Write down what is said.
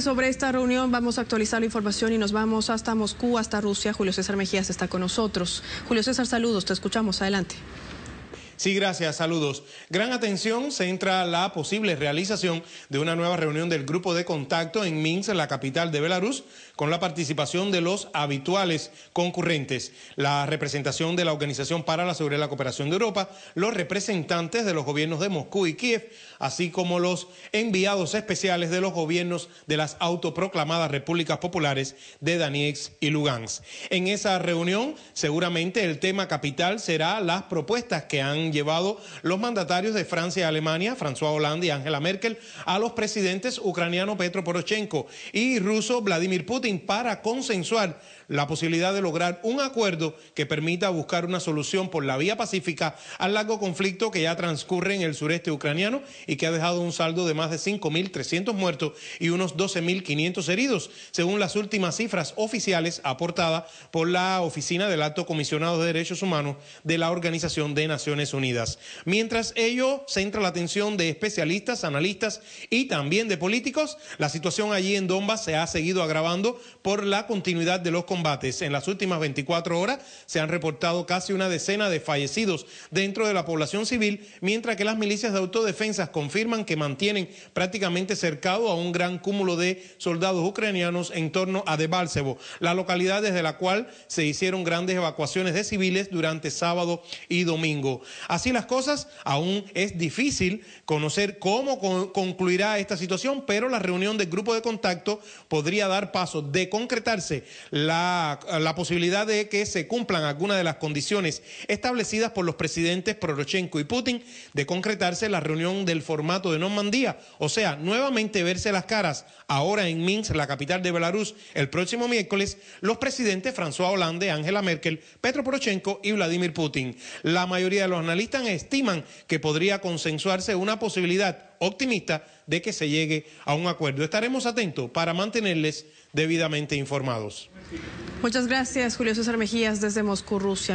sobre esta reunión vamos a actualizar la información y nos vamos hasta Moscú, hasta Rusia. Julio César Mejías está con nosotros. Julio César, saludos, te escuchamos, adelante. Sí, gracias, saludos. Gran atención se centra la posible realización de una nueva reunión del grupo de contacto en Minsk, la capital de Belarus, con la participación de los habituales concurrentes, la representación de la Organización para la Seguridad y la Cooperación de Europa, los representantes de los gobiernos de Moscú y Kiev, así como los enviados especiales de los gobiernos de las autoproclamadas repúblicas populares de Donetsk y Lugansk. En esa reunión, seguramente el tema capital será las propuestas que han llevado los mandatarios de Francia y Alemania, François Hollande y Angela Merkel, a los presidentes ucraniano Petro Poroshenko y ruso Vladimir Putin para consensuar la posibilidad de lograr un acuerdo que permita buscar una solución por la vía pacífica al largo conflicto que ya transcurre en el sureste ucraniano y que ha dejado un saldo de más de 5.300 muertos y unos 12.500 heridos, según las últimas cifras oficiales aportadas por la Oficina del Alto Comisionado de Derechos Humanos de la Organización de Naciones Unidas. Mientras ello centra la atención de especialistas, analistas y también de políticos, la situación allí en Donbass se ha seguido agravando por la continuidad de los combates. En las últimas 24 horas se han reportado casi una decena de fallecidos dentro de la población civil, mientras que las milicias de autodefensas confirman que mantienen prácticamente cercado a un gran cúmulo de soldados ucranianos en torno a Debalsevo, la localidad desde la cual se hicieron grandes evacuaciones de civiles durante sábado y domingo. Así las cosas, aún es difícil conocer cómo concluirá esta situación, pero la reunión del grupo de contacto podría dar paso de concretarse la, posibilidad de que se cumplan algunas de las condiciones establecidas por los presidentes Poroshenko y Putin, de concretarse la reunión del formato de Normandía, o sea, nuevamente verse las caras ahora en Minsk, la capital de Belarus, el próximo miércoles, los presidentes François Hollande, Angela Merkel, Petro Poroshenko y Vladimir Putin. La mayoría de los analistas estiman que podría consensuarse una posibilidad optimista de que se llegue a un acuerdo. Estaremos atentos para mantenerles debidamente informados. Muchas gracias, Julio César Mejías, desde Moscú, Rusia.